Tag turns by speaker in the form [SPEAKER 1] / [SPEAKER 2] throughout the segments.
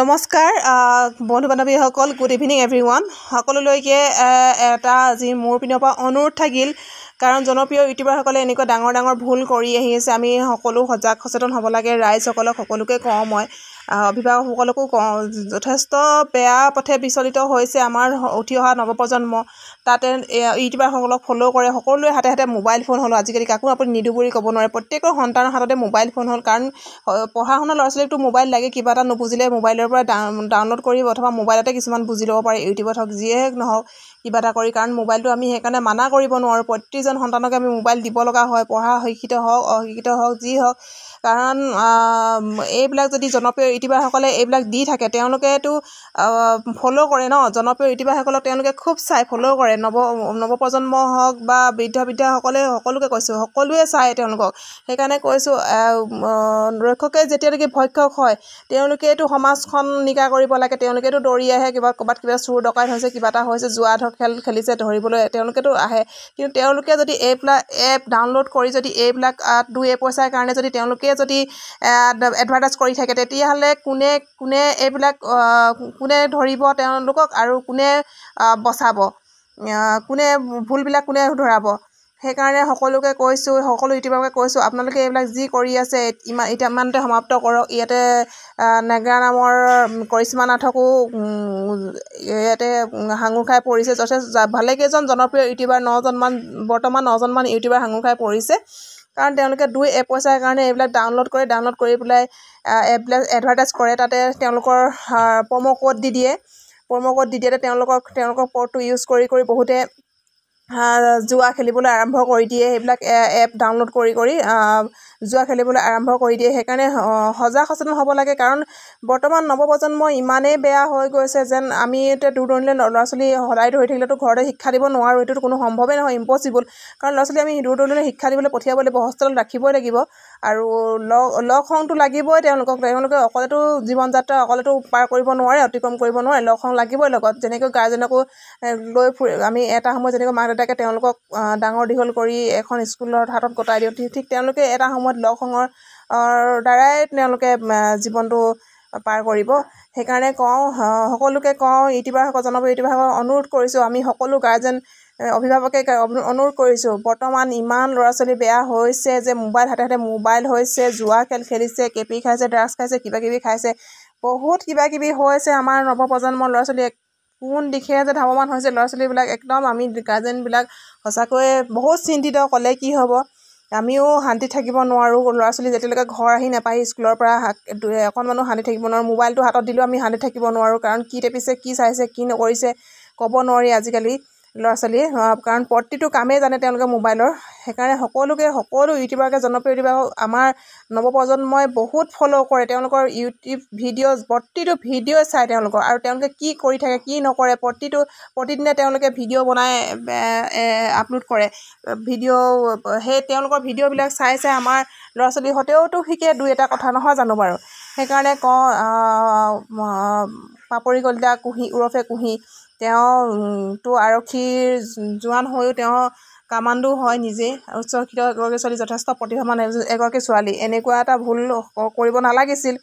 [SPEAKER 1] নমস্কাৰ বন্ধু বান্ধৱীসকল গুড ইভিনিং এভৰি ওৱান সকলোলৈকে এটা আজি মোৰ পিনৰ পৰা অনুৰোধ থাকিল কাৰণ জনপ্ৰিয় ইউটিউবাৰসকলে এনেকুৱা ডাঙৰ ডাঙৰ ভুল কৰি আহি আছে আমি সকলো সজাগ সচেতন হ'ব লাগে ৰাইজসকলক সকলোকে কওঁ মই অভিভাৱকসকলকো কওঁ যথেষ্ট বেয়া পথে বিচলিত হৈছে আমাৰ উঠি অহা নৱপ্ৰজন্ম তাতে ইউটিউবাৰসকলক ফ'ল' কৰে সকলোৱে হাতে হাতে মোবাইল ফোন হ'ল আজিকালি কাকো আপুনি নিদো বুলি ক'ব নোৱাৰে প্ৰত্যেকৰ সন্তানৰ হাততে মোবাইল ফোন হ'ল কাৰণ পঢ়া শুনা ল'ৰা ছোৱালীকতো মোবাইল লাগে কিবা এটা নুবুজিলে মোবাইলৰ পৰা ডাউন ডাউনলোড কৰিব অথবা মোবাইলতে কিছুমান বুজি ল'ব পাৰে ইউটিউবত হওক যিয়ে নহওক কিবা এটা কৰি কাৰণ মোবাইলটো আমি সেইকাৰণে মানা কৰিব নোৱাৰোঁ প্ৰতিজন সন্তানকে আমি মোবাইল দিব লগা হয় পঢ়া শিক্ষিত হওক অশিক্ষিত হওক যি হওক কাৰণ এইবিলাক যদি জনপ্ৰিয় ইউটিউবাৰসকলে এইবিলাক দি থাকে তেওঁলোকেতো ফ'ল' কৰে ন জনপ্ৰিয় ইউটিউবাৰসকলক তেওঁলোকে খুব চাই ফ'ল' কৰে নৱ নৱপ্ৰজন্ম হওক বা বৃদ্ধ বৃদ্ধাসকলে সকলোকে কৈছোঁ সকলোৱে চায় তেওঁলোকক সেইকাৰণে কৈছোঁ ৰক্ষকে যেতিয়া নেকি ভক্ষক হয় তেওঁলোকেতো সমাজখন নিকা কৰিব লাগে তেওঁলোকেতো দৌৰি আহে কিবা ক'ৰবাত কিবা চোৰ ডকাইত হৈছে কিবা এটা হৈছে যোৱা ধৰক খেল খেলিছে ধৰিবলৈ তেওঁলোকেতো আহে কিন্তু তেওঁলোকে যদি এইবিলাক এপ ডাউনলোড কৰি যদি এইবিলাক দুই এপইচাৰ কাৰণে যদি তেওঁলোকে যদি এডভাৰটাইজ কৰি থাকে তেতিয়াহ'লে হ'লে কোনে কোনে এইবিলাক কোনে ধৰিব তেওঁলোকক আৰু কোনে বচাব কোনে ভুলবিলাক কোনে ধৰাব সেইকাৰণে সকলোকে কৈছোঁ সকলো ইউটিউবাৰকে কৈছোঁ আপোনালোকে এইবিলাক যি কৰি আছে ইমান এতিয়া ইমানতে সমাপ্ত কৰক ইয়াতে নেগা নামৰ কৰিশ্মা নাথকো ইয়াতে সাঙুৰ খাই পৰিছে যথেষ্ট ভালেকেইজন জনপ্ৰিয় ইউটিউবাৰ নজনমান বৰ্তমান নজনমান ইউটিউবাৰ সাঙুৰ খাই পৰিছে কাৰণ তেওঁলোকে দুই এপইচাৰ কাৰণে এইবিলাক ডাউনলোড কৰে ডাউনলোড কৰি পেলাই এপবিলাক এডভাৰটাইজ কৰে তাতে তেওঁলোকৰ প্ৰম' কোড দি দিয়ে প্ৰম' কোড দি দিয়ে তেওঁলোকক তেওঁলোকৰ কোডটো ইউজ কৰি কৰি বহুতে জুৱা খেলিবলৈ আৰম্ভ কৰি দিয়ে সেইবিলাক এপ ডাউনলোড কৰি কৰি জুৱা খেলিবলৈ আৰম্ভ কৰি দিয়ে সেইকাৰণে সজাগ সচেতন হ'ব লাগে কাৰণ বৰ্তমান নৱপ্ৰজন্ম ইমানেই বেয়া হৈ গৈছে যেন আমি এতিয়া দূৰ দূৰণিলৈ ল'ৰা ছোৱালী সদায় ধৰি থাকিলেতো ঘৰতে শিক্ষা দিব নোৱাৰোঁ এইটোতো কোনো সম্ভৱেই নহয় ইম্পচিবল কাৰণ ল'ৰা ছোৱালী আমি দূৰ দূৰণিলৈ শিক্ষা দিবলৈ পঠিয়াব লাগিব হোষ্টেলত ৰাখিবই লাগিব আৰু লগ সংটো লাগিবই তেওঁলোকক তেওঁলোকে অকলেতো জীৱন যাত্ৰা অকলেতো পাৰ কৰিব নোৱাৰে অতিক্ৰম কৰিব নোৱাৰে লগ সং লাগিবই লগত যেনেকৈ গাৰ্জেনকো লৈ ফুৰি আমি এটা সময়ত যেনেকৈ মা দেউতাকে তেওঁলোকক ডাঙৰ দীঘল কৰি এখন স্কুলৰ হাতত কটাই দিওঁ ঠিক তেওঁলোকে এটা সময়ত লগ সংৰ দ্বাৰাই তেওঁলোকে জীৱনটো পাৰ কৰিব সেইকাৰণে কওঁ সকলোকে কওঁ ইউটিউবাৰ জনপ্ৰিয় ইউটিউবাৰসকলক অনুৰোধ কৰিছোঁ আমি সকলো গাৰ্জেন অভিভাৱকে অনুৰোধ কৰিছোঁ বৰ্তমান ইমান ল'ৰা ছোৱালী বেয়া হৈছে যে মোবাইল হাতে হাতে মোবাইল হৈছে জুৱা খেল খেলিছে কেপি খাইছে ড্ৰাগছ খাইছে কিবাকিবি খাইছে বহুত কিবা কিবি হৈছে আমাৰ নৱপ্ৰজন্মৰ ল'ৰা ছোৱালী কোন দিশে যে ধাৱমান হৈছে ল'ৰা ছোৱালীবিলাক একদম আমি গাৰ্জেনবিলাক সঁচাকৈয়ে বহুত চিন্তিত ক'লে কি হ'ব আমিও শান্তি থাকিব নোৱাৰোঁ ল'ৰা ছোৱালী যেতিয়ালৈকে ঘৰ আহি নাপায় স্কুলৰ পৰা অকণমানো শান্তি থাকিব নোৱাৰোঁ মোবাইলটো হাতত দিলেও আমি শান্তি থাকিব নোৱাৰোঁ কাৰণ কি টেপিছে কি চাইছে কি নকৰিছে ক'ব নোৱাৰি আজিকালি ল'ৰা ছোৱালী কাৰণ প্ৰতিটো কামেই জানে তেওঁলোকে মোবাইলৰ সেইকাৰণে সকলোকে সকলো ইউটিউবাৰকে জনপ্ৰিয় ইউটিউবাৰ আমাৰ নৱপ্ৰজন্মই বহুত ফ'ল' কৰে তেওঁলোকৰ ইউটিউব ভিডিঅ' প্ৰতিটো ভিডিঅ'ই চায় তেওঁলোকৰ আৰু তেওঁলোকে কি কৰি থাকে কি নকৰে প্ৰতিটো প্ৰতিদিনে তেওঁলোকে ভিডিঅ' বনাই আপলোড কৰে ভিডিঅ' সেই তেওঁলোকৰ ভিডিঅ'বিলাক চাই চাই আমাৰ ল'ৰা ছোৱালীহঁতেওতো শিকে দুই এটা কথা নহয় জানো বাৰু সেইকাৰণে কওঁ পাপৰি কলিতা কুঁহি ওৰফে কুঁহি তেওঁতো আৰক্ষীৰ জোৱান হৈও তেওঁ কামাণ্ডো হয় নিজে উচ্চশিক্ষিত এগৰাকী ছোৱালী যথেষ্ট প্ৰতিভামান এগৰাকী ছোৱালী এনেকুৱা এটা ভুল কৰিব নালাগিছিল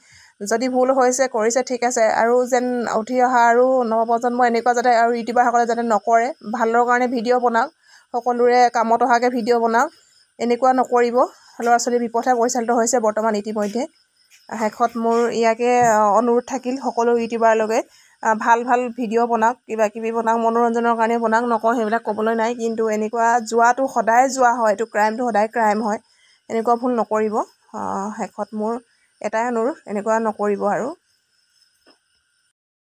[SPEAKER 1] যদি ভুল হৈছে কৰিছে ঠিক আছে আৰু যেন উঠি অহা আৰু নৱপ্ৰজন্ম এনেকুৱা যাতে আৰু ইউটিউবাৰসকলে যাতে নকৰে ভালৰ কাৰণে ভিডিঅ' বনাওক সকলোৰে কামত অহাকৈ ভিডিঅ' বনাওক এনেকুৱা নকৰিব ল'ৰা ছোৱালীৰ বিপথে পৰিচালিত হৈছে বৰ্তমান ইতিমধ্যে শেষত মোৰ ইয়াকে অনুৰোধ থাকিল সকলো ইউটিউবাৰ লগে ভাল ভাল ভিডিঅ' বনাওক কিবা কিবি বনাওক মনোৰঞ্জনৰ কাৰণে বনাওক নকওঁ সেইবিলাক ক'বলৈ নাই কিন্তু এনেকুৱা যোৱাটো সদায় যোৱা হয় এইটো ক্ৰাইমটো সদায় ক্ৰাইম হয় এনেকুৱা ভুল নকৰিব শেষত মোৰ এটাই অনুৰোধ এনেকুৱা নকৰিব আৰু